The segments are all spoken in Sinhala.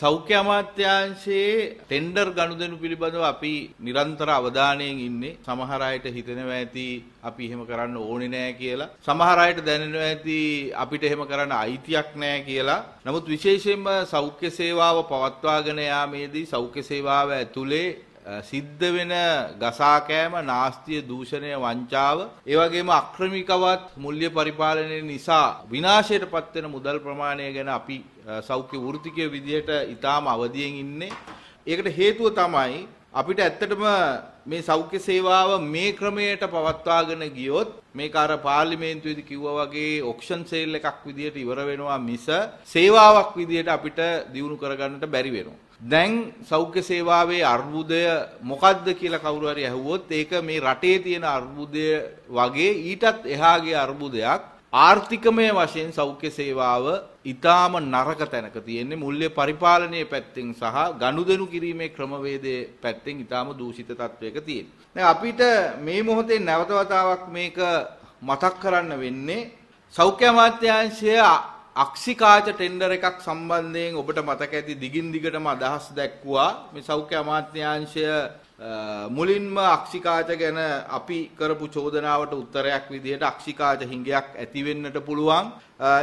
සෞඛ්‍ය අමාත්‍යාංශයේ ටෙන්ඩර් ගනුදෙනු පිළිබඳව අපි නිරන්තර අවධානයෙන් ඉන්නේ. සමහර අයට හිතෙනවා ඇති අපි එහෙම කරන්න ඕනේ නෑ කියලා. සමහර අයට දැනෙනවා ඇති අපිට එහෙම කරන්න අයිතියක් නෑ කියලා. නමුත් විශේෂයෙන්ම සෞඛ්‍ය සේවාව පවත්වාගෙන යාමේදී සෞඛ්‍ය සේවාව ඇතුලේ සිද්ධ වෙන ගසා කෑම, නාස්තිය, දූෂණය, වංචාව, ඒ වගේම අක්‍රමිකවත් මුල්‍ය පරිපාලනය නිසා විනාශයටපත් වෙන මුදල් ප්‍රමාණය ගැන අපි සෞඛ්‍ය වෘත්තිකය විදිහට ඊටාම අවදියෙන් ඉන්නේ. ඒකට හේතුව තමයි අපිට ඇත්තටම මේ සෞඛ්‍ය සේවාව මේ ක්‍රමයට පවත්වාගෙන ගියොත් මේක අර පාර්ලිමේන්තුවේදී කිව්වා වගේ ඔක්ෂන් සේල් එකක් විදියට ඉවර වෙනවා මිස සේවාවක් විදියට අපිට දියුණු කරගන්නට බැරි වෙනවා. දැන් සෞඛ්‍ය සේවාවේ අර්බුදය මොකද්ද කියලා කවුරු හරි ඇහුවොත් ඒක මේ රටේ තියෙන අර්බුදය වගේ ඊටත් එහාගේ අර්බුදයක් ආර්ථිකමය වශයෙන් සෞඛ්‍ය සේවාව ඊටාම නරක තැනක තියෙන්නේ මුල්‍ය පරිපාලනයේ පැත්තෙන් සහ ගනුදෙනු කිරීමේ ක්‍රමවේදයේ පැත්තෙන් ඊටාම දූෂිත තත්වයක තියෙනවා. දැන් අපිට මේ මොහොතේ නැවත වතාවක් මේක මතක් කරන්න වෙන්නේ සෞඛ්‍ය අමාත්‍යාංශය අක්ෂිකාච ටෙන්ඩර් එකක් සම්බන්ධයෙන් ඔබට මතක ඇති දිගින් දිගටම අදහස් දැක්වුවා මේ සෞඛ්‍ය අමාත්‍යාංශය මුලින්ම අක්ෂිකාච ගැන අපි කරපු චෝදනාවට උත්තරයක් විදිහට අක්ෂිකාච හිඟයක් ඇති වෙන්නට පුළුවන්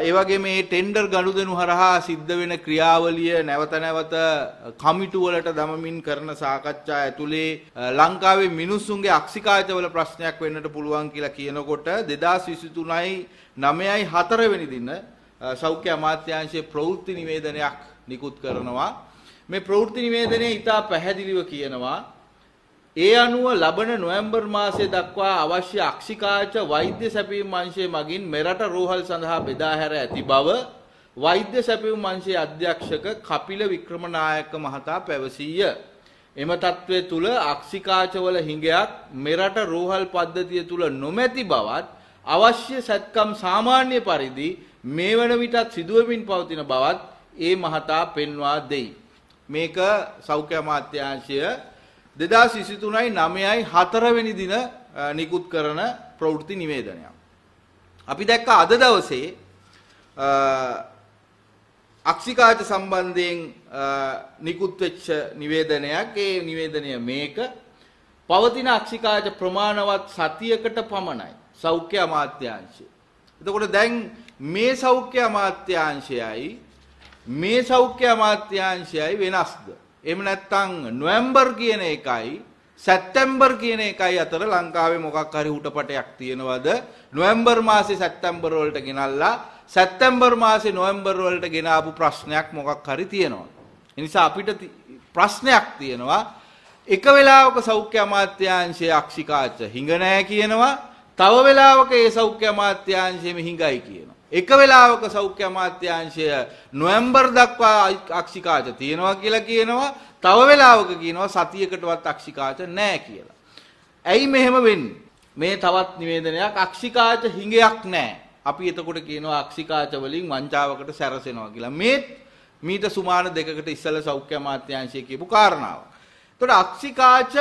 ඒ වගේ මේ ටෙන්ඩර් ගනුදෙනු හරහා සිද්ධ වෙන ක්‍රියාවලිය නැවත නැවත කමිටු වලට දමමින් කරන සාකච්ඡා ඇතුලේ ලංකාවේ මිනිස්සුන්ගේ අක්ෂිකාචවල ප්‍රශ්නයක් වෙන්නට පුළුවන් කියලා කියනකොට 2023යි 9යි 4 වෙනි දින සෞඛ්‍ය අමාත්‍යාංශයේ ප්‍රවෘත්ති නිවේදනයක් නිකුත් කරනවා. මේ ප්‍රවෘත්ති නිවේදනයේ ඉතා පැහැදිලිව කියනවා ඒ අනුව ලබන නොවැම්බර් මාසය දක්වා අවශ්‍ය අක්ෂිකාච වෛද්‍ය සැපයීම් අංශය මගින් මෙරට රෝහල් සඳහා බෙදා හැර ඇති බව වෛද්‍ය සැපයුම් අංශයේ අධ්‍යක්ෂක කපිල වික්‍රමනායක මහතා පැවසීය. එම తත්වයේ තුල අක්ෂිකාචවල හිඟයක් මෙරට රෝහල් පද්ධතිය තුල නොමැති බවත් අවශ්‍ය සැත්කම් සාමාන්‍ය පරිදි මේ වන විටත් සිදුවමින් පවතින බවත් ඒ මහතා පෙන්වා දෙයි. මේක සෞඛ්‍ය අමාත්‍යාංශය 2023යි 9යි 4 වෙනි දින නිකුත් කරන ප්‍රවෘත්ති නිවේදනයක්. අපි දැක්ක අද දවසේ අක්ෂිකාච සම්බන්ධයෙන් නිකුත් වෙච්ච නිවේදනයක් ඒ නිවේදනය මේක පවතින අක්ෂිකාච ප්‍රමාණවත් සතියකට පමණයි සෞඛ්‍ය අමාත්‍යාංශය. එතකොට දැන් මේ සෞඛ්‍ය අමාත්‍යාංශයයි මේ සෞඛ්‍ය අමාත්‍යාංශයයි වෙනස්ද? එහෙම නැත්නම් නොවැම්බර් කියන එකයි සැප්තැම්බර් කියන එකයි අතර ලංකාවේ මොකක් හරි හුටපටයක් තියෙනවද? නොවැම්බර් මාසේ සැප්තැම්බර් වලට ගෙනල්ලා සැප්තැම්බර් මාසේ නොවැම්බර් වලට ගෙනාපු ප්‍රශ්නයක් මොකක් හරි තියෙනවද? ඒ නිසා අපිට ප්‍රශ්නයක් තියෙනවා. එක වෙලාවක සෞඛ්‍ය අමාත්‍යාංශයේ අක්ෂිකාච හිඟ නැහැ කියනවා. තව වෙලාවක ඒ සෞඛ්‍ය අමාත්‍යාංශයේම හිඟයි කියනවා. එක වෙලාවක සෞඛ්‍ය අමාත්‍යාංශය නොවැම්බර් දක්වා අක්ෂිකාච තියෙනවා කියලා කියනවා තව වෙලාවක කියනවා සතියකටවත් අක්ෂිකාච නැහැ කියලා. ඇයි මෙහෙම වෙන්නේ? මේ තවත් නිවේදනයක් අක්ෂිකාච හිඟයක් නැහැ. අපි එතකොට කියනවා අක්ෂිකාච වලින් වංචාවකට සැරසෙනවා කියලා. මේ මීට සුමාන දෙකකට ඉස්සෙල්ලා සෞඛ්‍ය අමාත්‍යාංශය කියපු කාරණාව. එතකොට අක්ෂිකාච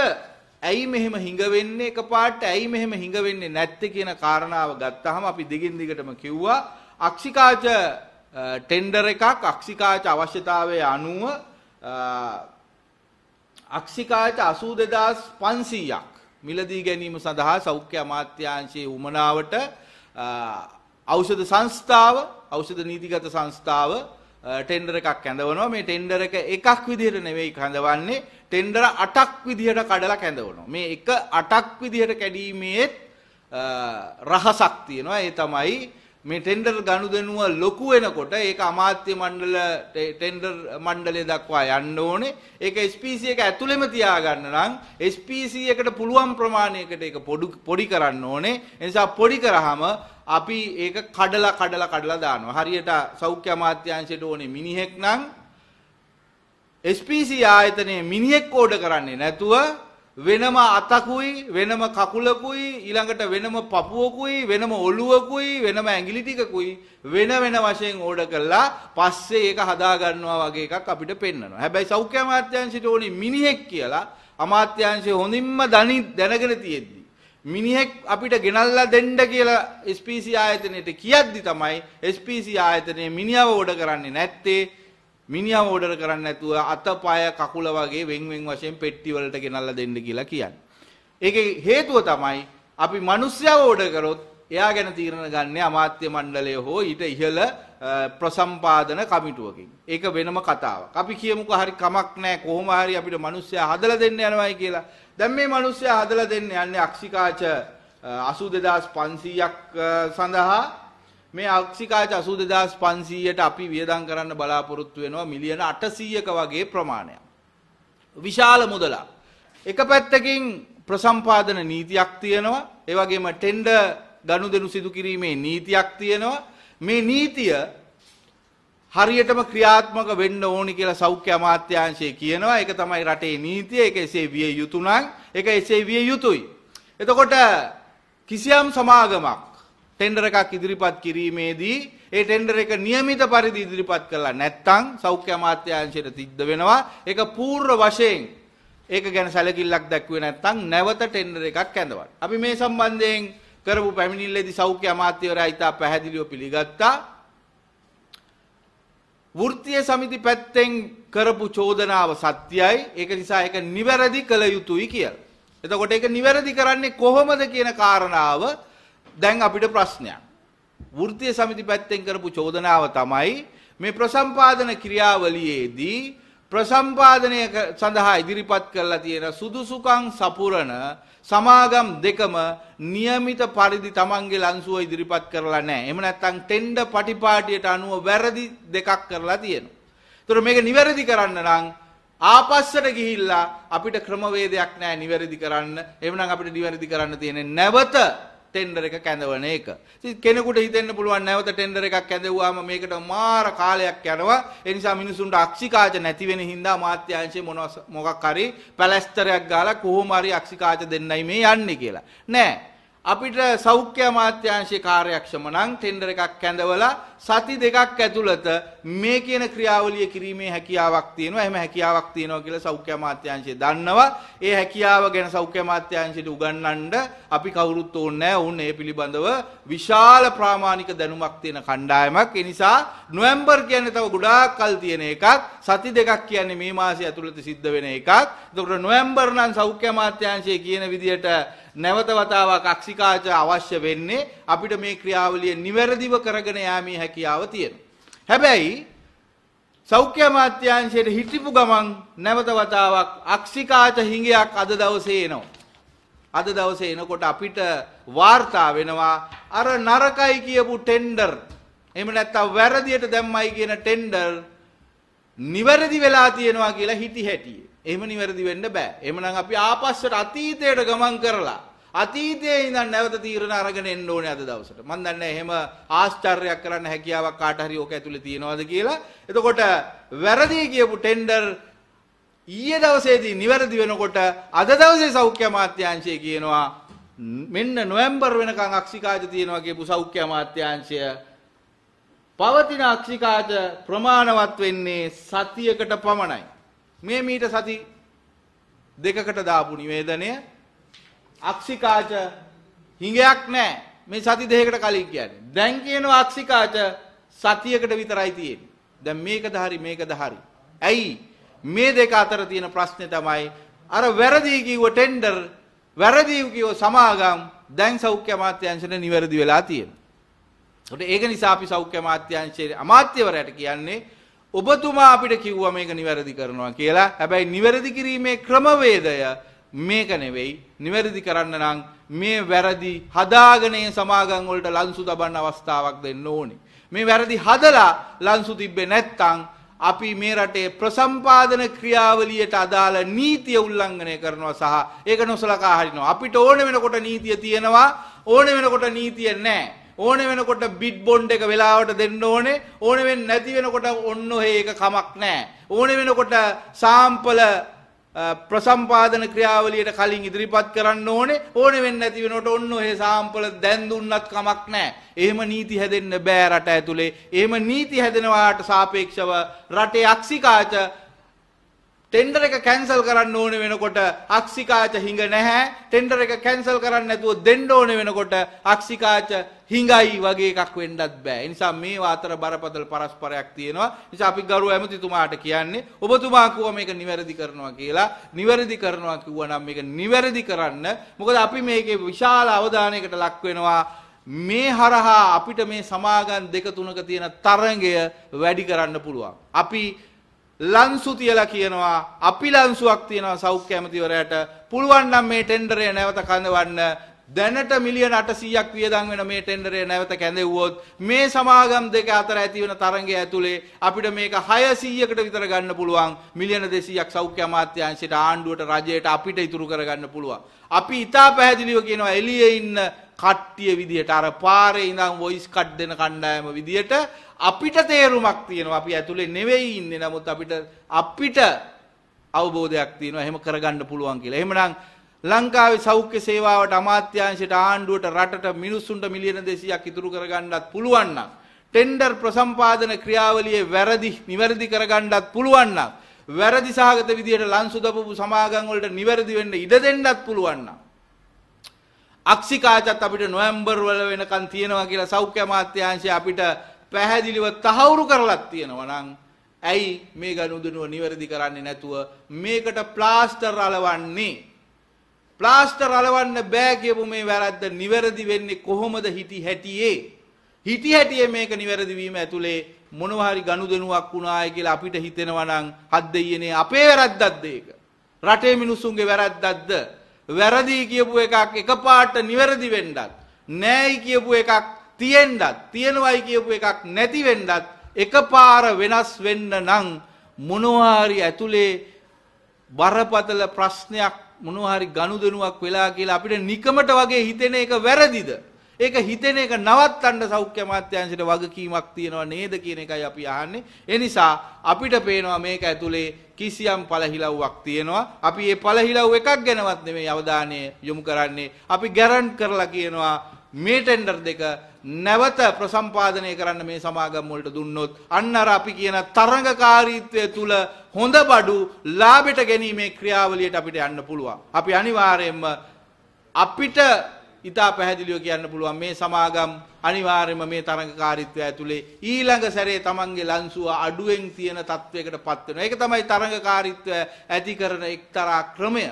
ඇයි මෙහෙම හිඟ වෙන්නේ එකපාරට ඇයි මෙහෙම හිඟ වෙන්නේ නැත්තේ කියන කාරණාව ගත්තාම අපි දිගින් දිගටම කිව්වා අක්ෂිකාච ටෙන්ඩර් එකක් අක්ෂිකාච අවශ්‍යතාවයේ අනුව අක්ෂිකාච 82500ක් මිලදී ගැනීම සඳහා සෞඛ්‍ය අමාත්‍යාංශයේ උමනාවට ඖෂධ සංස්ථාව ඖෂධ නීතිගත සංස්ථාව ටෙන්ඩර් එකක් ඇඳවනවා මේ ටෙන්ඩර් එක එකක් විදිහට නෙවෙයි හඳවන්නේ ටෙන්ඩර් 8ක් විදිහට කඩලා කැඳවනවා මේ එක 8ක් විදිහට කැඩීමේ රහසක් තියෙනවා ඒ තමයි මේ ටෙන්ඩර් ගනුදෙනුව ලොකු වෙනකොට ඒක අමාත්‍ය මණ්ඩල ටෙන්ඩර් මණ්ඩලය දක්වා යන්න ඕනේ. ඒක SPC එක ඇතුළෙම තියාගන්න නම් SPC එකට පුළුවන් ප්‍රමාණයකට ඒක පොඩි කරන්න ඕනේ. ඒ නිසා පොඩි කරාම අපි ඒක කඩලා කඩලා කඩලා දානවා. හරියට සෞඛ්‍ය අමාත්‍යාංශයට ඕනේ මිනිහෙක් නම් SPC ආයතනයේ මිනිහෙක් ඕඩර් කරන්නේ නැතුව වෙනම අතකුයි වෙනම කකුලකුයි ඊළඟට වෙනම පපුවකුයි වෙනම ඔළුවකුයි වෙනම ඇඟිලි ටිකකුයි වෙන වෙන වශයෙන් ඕඩර් කරලා පස්සේ ඒක හදා ගන්නවා වගේ එකක් අපිට පෙන්වනවා. හැබැයි සෞඛ්‍ය අමාත්‍යාංශයට ඕනේ මිනිහෙක් කියලා අමාත්‍යාංශය හොඳින්ම දැනගෙන තියෙද්දි මිනිහෙක් අපිට ගෙනල්ලා දෙන්න කියලා SPC ආයතනයට කියද්දි තමයි SPC ආයතනය මිනිහව ඕඩර් කරන්නේ නැත්තේ මිනිහව ඕඩර් කරන්නේ නැතුව අතපය කකුල වගේ වෙන් වෙන් වශයෙන් පෙට්ටි වලට ගෙනල්ලා දෙන්න කියලා කියන්නේ. ඒකේ හේතුව තමයි අපි මිනිස්සයව ඕඩර් කරොත් එයා ගැන තීරණ ගන්නේ අමාත්‍ය මණ්ඩලය හෝ ඊට ඉහළ ප්‍රසම්පාදන කමිටුවකින්. ඒක වෙනම කතාවක්. අපි කියමුක හරි කමක් නැහැ කොහොම හරි අපිට මිනිස්සයා හදලා දෙන්න යනවායි කියලා. දැන් මේ මිනිස්සයා හදලා දෙන්න යන්නේ අක්ෂිකාච 82500ක් සඳහා මේ අක්ෂිකාච 82500ට අපි වියදම් කරන්න බලාපොරොත්තු වෙනවා මිලියන 800ක වගේ ප්‍රමාණයක්. විශාල මුදලක්. එක පැත්තකින් ප්‍රසම්පාදන නීතියක් තියෙනවා. ඒ වගේම ටෙන්ඩර් ගනුදෙනු සිදු කිරීමේ නීතියක් තියෙනවා. මේ නීතිය හරියටම ක්‍රියාත්මක වෙන්න ඕනි කියලා සෞඛ්‍ය අමාත්‍යාංශය කියනවා. ඒක තමයි රටේ නීතිය. ඒක එසේ විය යුතු නම් ඒක එසේ විය යුතුයි. එතකොට කිසියම් සමාගමක් ටෙන්ඩර් එකක් ඉදිරිපත් කිරීමේදී ඒ ටෙන්ඩර් එක નિયમિત පරිදි ඉදිරිපත් කළා නැත්නම් සෞඛ්‍ය අමාත්‍යාංශයට තිද්ද වෙනවා. ඒක පූර්ව වශයෙන් ඒක ගැන සැලකිල්ලක් දැක්ුවේ නැත්නම් නැවත ටෙන්ඩර් එකක් කැඳවනවා. අපි මේ සම්බන්ධයෙන් කරපු පැමිණිල්ලේදී සෞඛ්‍ය අමාත්‍යවරයා ඉතා පැහැදිලිව පිළිගත්තා. වෘත්තීය සමිති පැත්තෙන් කරපු චෝදනාව සත්‍යයි. ඒක නිසා ඒක නිවැරදි කළ යුතුයි කියලා. එතකොට ඒක නිවැරදි කරන්නේ කොහොමද කියන කාරණාව දැන් අපිට ප්‍රශ්නයක්. වෘත්තීය සමිති පැත්තෙන් කරපු චෝදනාව තමයි මේ ප්‍රසම්පාදන ක්‍රියාවලියේදී ප්‍රසම්පාදනය සඳහා ඉදිරිපත් කරලා තියෙන සුදුසුකං සපුරණ සමාගම් දෙකම નિયમિત පරිදි Tamange ලංසුව ඉදිරිපත් කරලා නැහැ. එහෙම නැත්නම් ටෙන්ඩ පටිපාටියට අනුව වැරදි දෙකක් කරලා තියෙනවා. ඒතර මේක නිවැරදි කරන්න නම් ආපස්සට ගිහිල්ලා අපිට ක්‍රමවේදයක් නැහැ නිවැරදි කරන්න. එහෙමනම් අපිට නිවැරදි කරන්න තියෙන්නේ නැවත ටෙන්ඩර් එක කැඳවන එක. ඉතින් කෙනෙකුට හිතෙන්න පුළුවන් නැවත ටෙන්ඩර් එකක් කැඳවුවාම මේකට මාර කාලයක් යනවා. ඒ නිසා මිනිසුන්ට අක්ෂිකාච නැති වෙන හින්දා අමාත්‍යාංශය මොන මොකක් හරි පැලස්තරයක් ගාලා කොහොම හරි අක්ෂිකාච දෙන්නයි මේ යන්නේ කියලා. නෑ. අපිට සෞඛ්‍ය අමාත්‍යාංශයේ කාර්යක්ෂම නම් ටෙන්ඩර් එකක් කැඳවලා සති දෙකක් ඇතුළත මේ කියන ක්‍රියාවලිය කිරීමේ හැකියාවක් තියෙනවා එහෙම හැකියාවක් තියෙනවා කියලා සෞඛ්‍ය අමාත්‍යාංශය දන්නවා ඒ හැකියාව ගැන සෞඛ්‍ය අමාත්‍යාංශයට උගන්වන්න අපි කවුරුත් ඕනේ ඕන් ඒ පිළිබඳව විශාල ප්‍රාමාණික දැනුමක් තියෙන කණ්ඩායමක් ඒ නිසා නොවැම්බර් කියන්නේ තව ගොඩාක් කල් තියෙන එකක් සති දෙකක් කියන්නේ මේ මාසය ඇතුළත සිද්ධ වෙන එකක් ඒකට නොවැම්බර් නම් සෞඛ්‍ය අමාත්‍යාංශය කියන විදිහට නැවත වතාවක් අක්ෂිකාච අවශ්‍ය වෙන්නේ අපිට මේ ක්‍රියාවලිය නිවැරදිව කරගෙන යාමේ හැකියාව තියෙනවා. හැබැයි සෞඛ්‍ය අමාත්‍යාංශයට හිටිපු ගමන් නැවත වතාවක් අක්ෂිකාච හිඟයක් අද දවසේ එනවා. අද දවසේ එනකොට අපිට වාර්තා වෙනවා අර නරකයි කියපු ටෙන්ඩර් එහෙම නැත්තම් වැරදියට දැම්මයි කියන ටෙන්ඩර් නිවැරදි වෙලා තියෙනවා කියලා හිටි හැටියේ. එහෙම නිවැරදි වෙන්න බෑ. එහෙමනම් අපි ආපස්සට අතීතයට ගමන් කරලා අතීතයේ ඉඳන් නැවත තීරණ අරගෙන එන්න ඕනේ අද දවසට. මම දන්නේ එහෙම ආශ්චර්යයක් කරන්න හැකියාවක් කාට හරි ඕක ඇතුලේ තියෙනවද කියලා. එතකොට වැරදි කියපු ටෙන්ඩර් ඊයේ දවසේදී නිවැරදි වෙනකොට අද දවසේ සෞඛ්‍ය අමාත්‍යාංශය කියනවා මෙන්න නොවැම්බර් වෙනකන් අක්ෂිකාජ තියෙනවා කියපු සෞඛ්‍ය අමාත්‍යාංශය පවතින අක්ෂිකාජ ප්‍රමාණවත් වෙන්නේ සතියකට පමණයි. මේ මීට සති දෙකකට දාපු නිවේදනය අක්ෂිකාච හිඟයක් නැහැ මේ සති දෙකකට කලින් කියන්නේ. දැන් කියනවා අක්ෂිකාච සතියකට විතරයි තියෙන්නේ. දැන් මේකද හරි මේකද හරි. ඇයි මේ දෙක අතර තියෙන ප්‍රශ්නේ තමයි අර වැරදි කිව්ව ටෙන්ඩර් වැරදි කිව්ව සමාගම් දැන් සෞඛ්‍ය අමාත්‍යාංශයට නිවැරදි වෙලා තියෙනවා. ඒක නිසා අපි සෞඛ්‍ය අමාත්‍යාංශයේ අමාත්‍යවරයාට කියන්නේ ඔබතුමා අපිට කිව්වා මේක නිවැරදි කරනවා කියලා. හැබැයි නිවැරදි කිරීමේ ක්‍රමවේදය මේක නෙවෙයි නිවැරදි කරන්න නම් මේ වැරදි හදාගනේ සමාගම් වලට ලන්සු දබන්න අවස්ථාවක් දෙන්න ඕනේ. මේ වැරදි හදලා ලන්සු තිබ්බේ නැත්නම් අපි මේ රටේ ප්‍රසම්පාදන ක්‍රියාවලියට අදාළ නීතිය උල්ලංඝනය කරනවා සහ ඒක නොසලකා හරිනවා. අපිට ඕන වෙනකොට නීතිය තියෙනවා, ඕන වෙනකොට නීතිය නැහැ. ඕන වෙනකොට බිඩ් බොන්ඩ් එක වෙලාවට දෙන්න ඕනේ ඕන වෙන්නේ නැති වෙනකොට ඔන්න ඔහේ ඒක කමක් නැහැ ඕන වෙනකොට සාම්පල ප්‍රසම්පාදන ක්‍රියාවලියට කලින් ඉදිරිපත් කරන්න ඕනේ ඕන වෙන්න ඇති වෙනකොට ඔන්න ඔය සාම්පල දැන් දුන්නත් කමක් නැහැ. එහෙම නීති හැදෙන්න බෑ රට ඇතුලේ. එහෙම නීති හැදෙනවාට සාපේක්ෂව රටේ අක්ෂිකාච ටෙන්ඩර් එක කැන්සල් කරන්න ඕනේ වෙනකොට අක්ෂිකාච හිඟ නැහැ ටෙන්ඩර් එක කැන්සල් කරන්න නැතුව දෙන්න ඕනේ වෙනකොට අක්ෂිකාච හිඟයි වගේ එකක් වෙන්නත් බෑ. ඒ නිසා මේ වාතර බරපතල පරස්පරයක් තියෙනවා. නිසා අපි ගරු ඇමතිතුමාට කියන්නේ ඔබතුමා කිව්වා මේක නිවැරදි කරනවා කියලා. නිවැරදි කරනවා කිව්වා නම් මේක නිවැරදි කරන්න. මොකද අපි මේකේ විශාල අවධානයකට ලක් වෙනවා. මේ හරහා අපිට මේ සමාගම් දෙක තුනක තියෙන තරඟය වැඩි කරන්න පුළුවන්. අපි ලන්සු තියලා කියනවා අපි ලන්සුවක් තියෙනවා සෞඛ්‍ය ඇමතිවරයාට පුළුවන් නම් මේ ටෙන්ඩරය නැවත කඳවන්න දැනට මිලියන 800ක් වියදම් වෙන මේ ටෙන්ඩරය නැවත කැඳෙව්වොත් මේ සමාගම් දෙක අතර ඇති වෙන තරඟය ඇතුලේ අපිට මේක 600කට විතර ගන්න පුළුවන් මිලියන 200ක් සෞඛ්‍ය අමාත්‍යාංශයට ආණ්ඩුවට රජයට අපිට ඉතුරු කරගන්න පුළුවන් අපි ඉතා පැහැදිලිව කියනවා එළියේ ඉන්න කට්ටිය විදිහට අර පාරේ ඉඳන් වොයිස් කට් දෙන කණ්ඩායම විදිහට අපිට තේරුමක් තියෙනවා අපි ඇතුලේ නෙවෙයි ඉන්නේ නමුත් අපිට අපිට අවබෝධයක් තියෙනවා එහෙම කරගන්න පුළුවන් කියලා. එහෙමනම් ලංකාවේ සෞඛ්‍ය සේවාවට අමාත්‍යාංශයට ආණ්ඩුවට රටට මිනිස්සුන්ට මිලියන 200ක් ඉතුරු කරගන්නත් පුළුවන් නම් ටෙන්ඩර් ප්‍රසම්පාදන ක්‍රියාවලියේ වැරදි නිවැරදි කරගන්නත් පුළුවන් නම් වැරදි සහගත විදියට ලන්සු දපපු සමාගම් වලට නිවැරදි වෙන්න ඉඩ දෙන්නත් පුළුවන් නම් අක්ෂිකාචත් අපිට නොවැම්බර් වල වෙනකන් තියෙනවා කියලා සෞඛ්‍ය අමාත්‍යාංශය අපිට පැහැදිලිව තහවුරු කරලත් තියෙනවා නම් ඇයි මේ ගනුදෙනුව නිවැරදි කරන්නේ නැතුව මේකට ප්ලාස්ටර් අලවන්නේ ප්ලාස්ටර් අලවන්න බෑ කියපු මේ වැරද්ද නිවැරදි වෙන්නේ කොහොමද හිටි හැටියේ හිටි හැටියේ මේක නිවැරදි වීම ඇතුලේ මොනවා හරි ගනුදෙනුවක් වුණාය කියලා අපිට හිතෙනවා නම් හත් දෙයියනේ අපේ වැරද්දක්ද ඒක රටේ මිනිසුන්ගේ වැරද්දක්ද වැරදි කියපු එකක් එකපාරට නිවැරදි වෙන්නත් නෑයි කියපු එකක් තියෙන්නත් තියෙනවයි කියපු එකක් නැති වෙන්නත් එකපාර වෙනස් වෙන්න නම් මොනවාරි ඇතුලේ බරපතල ප්‍රශ්නයක් මොනවාරි ගනුදෙනුවක් වෙලා කියලා අපිට නිකමට වගේ හිතෙන එක වැරදිද ඒක හිතෙන එක නවත්තන්න සෞඛ්‍ය අමාත්‍යාංශයට වගකීමක් තියෙනව නේද කියන එකයි අපි අහන්නේ. ඒ නිසා අපිට පේනවා මේක ඇතුලේ කිසියම් පළහිලව්වක් තියෙනවා. අපි මේ පළහිලව් එකක් ගැනවත් නෙමෙයි අවධානය යොමු කරන්නේ. අපි ගැරන්ට් කරලා කියනවා මේ ටෙන්ඩර් දෙක නැවත ප්‍රසම්පාදනය කරන්න මේ සමාගම් වලට දුන්නොත් අන්න අර අපි කියන තරඟකාරීත්වය තුල හොඳ බඩු ලාභයට ගැනීමේ ක්‍රියාවලියට අපිට යන්න පුළුවන්. අපි අනිවාර්යයෙන්ම අපිට ඉතා පැහැදිලිව කියන්න පුළුවන් මේ සමාගම් අනිවාර්යම මේ තරඟකාරීත්වය ඇතුලේ ඊළඟ සැරේ තමන්ගේ ලන්සුව අඩුවෙන් තියෙන තත්වයකට පත් වෙනවා. ඒක තමයි තරඟකාරීත්වය ඇති කරන එක්තරා ක්‍රමය.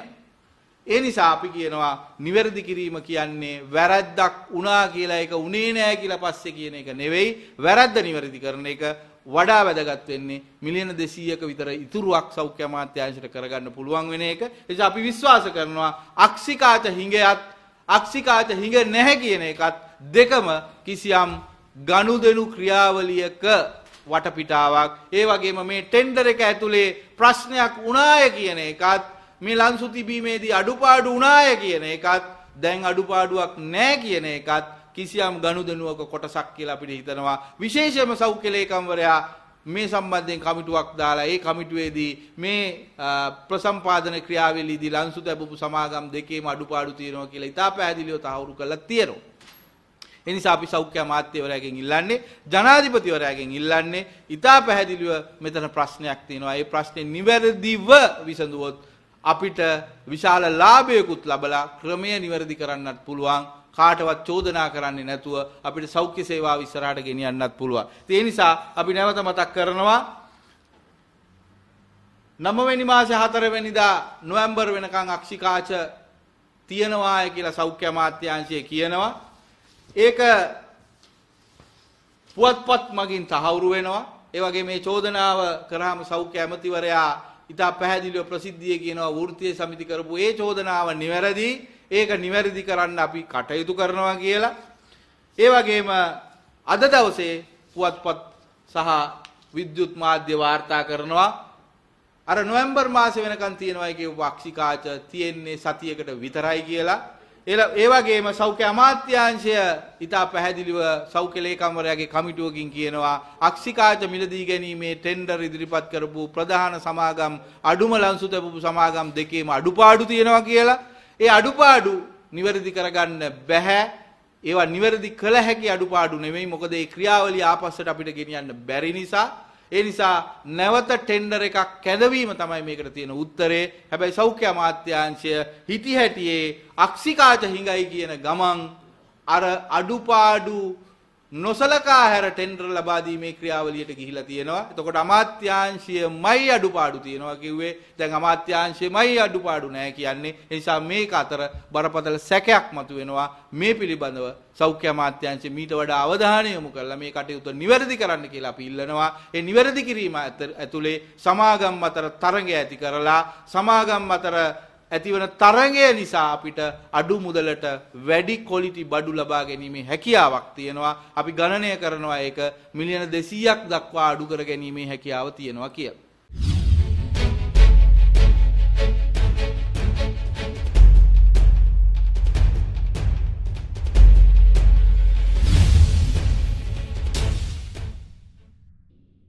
ඒ නිසා අපි කියනවා නිවැරදි කිරීම කියන්නේ වැරද්දක් වුණා කියලා ඒක උනේ නෑ කියලා පස්සේ කියන එක නෙවෙයි වැරද්ද නිවැරදි කරන එක වඩා වැදගත් වෙන්නේ මිලියන 200ක විතර ඉතුරුක් සෞඛ්‍ය අමාත්‍යාංශයට කරගන්න පුළුවන් වෙන එක. ඒ නිසා අපි විශ්වාස කරනවා අක්ෂිකාත හිඟයත් අක්ෂිකාච හිඟ නැහැ කියන එකත් දෙකම කිසියම් ගනුදෙනු ක්‍රියාවලියක වටපිටාවක් ඒ වගේම මේ ටෙන්ඩර් එක ඇතුලේ ප්‍රශ්නයක් වුණාය කියන එකත් මේ ලන්සු තිබීමේදී අඩුපාඩු වුණාය කියන එකත් දැන් අඩුපාඩුවක් නැහැ කියන එකත් කිසියම් ගනුදෙනුවක කොටසක් කියලා අපිට හිතනවා විශේෂයෙන්ම සෞඛ්‍ය ලේකම්වරයා මේ සම්බන්ධයෙන් කමිටුවක් දාලා ඒ කමිටුවේදී මේ ප්‍රසම්පාදන ක්‍රියාවලියේදී ලන්සු දැබපු සමාගම් දෙකේම අඩුපාඩු තියෙනවා කියලා ඉතා පැහැදිලිව තහවුරු කරලා තියෙනවා. ඒ නිසා අපි සෞඛ්‍ය අමාත්‍යවරයාගෙන් ඉල්ලන්නේ ජනාධිපතිවරයාගෙන් ඉල්ලන්නේ ඉතා පැහැදිලිව මෙතන ප්‍රශ්නයක් තියෙනවා. ඒ ප්‍රශ්නේ නිවැරදිව විසඳුවොත් අපිට විශාල ලාභයකුත් ලබලා ක්‍රමය නිවැරදි කරන්නත් පුළුවන්. කාටවත් චෝදනා කරන්නේ නැතුව අපිට සෞඛ්‍ය සේවාව ඉස්සරහට ගෙනියන්නත් පුළුවන්. ඒ නිසා අපි නැවත මතක් කරනවා නවවෙනි මාසේ 4 වෙනිදා නොවැම්බර් වෙනකන් අක්ෂිකාච තියනවාය කියලා සෞඛ්‍ය අමාත්‍යාංශය කියනවා. ඒක පුවත්පත් මගින් තහවුරු වෙනවා. ඒ වගේ මේ චෝදනාව කරාම සෞඛ්‍ය ඇමතිවරයා ඉතා පැහැදිලිව ප්‍රසිද්ධිය කියනවා වෘත්තීය සමිති කරපු ඒ චෝදනාව නිවැරදි ඒක නිවැරදි කරන්න අපි කටයුතු කරනවා කියලා. ඒ වගේම අද දවසේ පුවත්පත් සහ විද්‍යුත් මාධ්‍ය වාර්තා කරනවා අර නොවැම්බර් මාසෙ වෙනකන් තියෙනවා කියව වක්ෂිකාච තියෙන්නේ සතියකට විතරයි කියලා. ඒ වගේම සෞඛ්‍ය අමාත්‍යාංශය ඉතා පැහැදිලිව සෞඛ්‍ය ලේකම්වරයාගේ කමිටුවකින් කියනවා අක්ෂිකාච මිලදී ගැනීමේ ටෙන්ඩර් ඉදිරිපත් කරපු ප්‍රධාන සමාගම් අඩුම ලංසු තැබපු සමාගම් දෙකේම අඩුපාඩු තියෙනවා කියලා. ඒ අඩුපාඩු නිවැරදි කරගන්න බැහැ ඒවා නිවැරදි කළ හැකි අඩුපාඩු නෙමෙයි මොකද ඒ ක්‍රියාවලිය ආපස්සට අපිට ගෙනියන්න බැරි නිසා ඒ නිසා නැවත ටෙන්ඩර් එකක් කැඳවීම තමයි මේකට තියෙන උත්තරේ. හැබැයි සෞඛ්‍ය අමාත්‍යාංශය හිටිහැටියේ අක්ෂිකාච හිඟයි කියන ගමන් අර අඩුපාඩු නොසලකා හැර ටෙන්ඩර් ලබා දීමේ ක්‍රියාවලියට ගිහිලා තියෙනවා. එතකොට අමාත්‍යාංශයමයි අඩුපාඩු තියෙනවා කිව්වේ. දැන් අමාත්‍යාංශයමයි අඩුපාඩු නෑ කියන්නේ. ඒ නිසා මේක අතර බරපතල සැකයක් මතුවෙනවා. මේ පිළිබඳව සෞඛ්‍ය අමාත්‍යාංශය මීට වඩා අවධානය යොමු කරලා මේ කටයුතු නිවැරදි කරන්න කියලා අපි ඉල්ලනවා. ඒ නිවැරදි කිරීම ඇතුලේ සමාගම් අතර තරඟ ඇති කරලා සමාගම් අතර ඇතිවන තරගය නිසා අපිට අඩු මුදලට වැඩි කොලිටි බඩු ලබා ගැනීමේ හැකියාවක් තියෙනවා අපි ගණනය කරනවා ඒක මිලියන දෙසීයක් දක්වා අඩු කර ගැනීමේ හැකියාව තියෙනවා කියලා.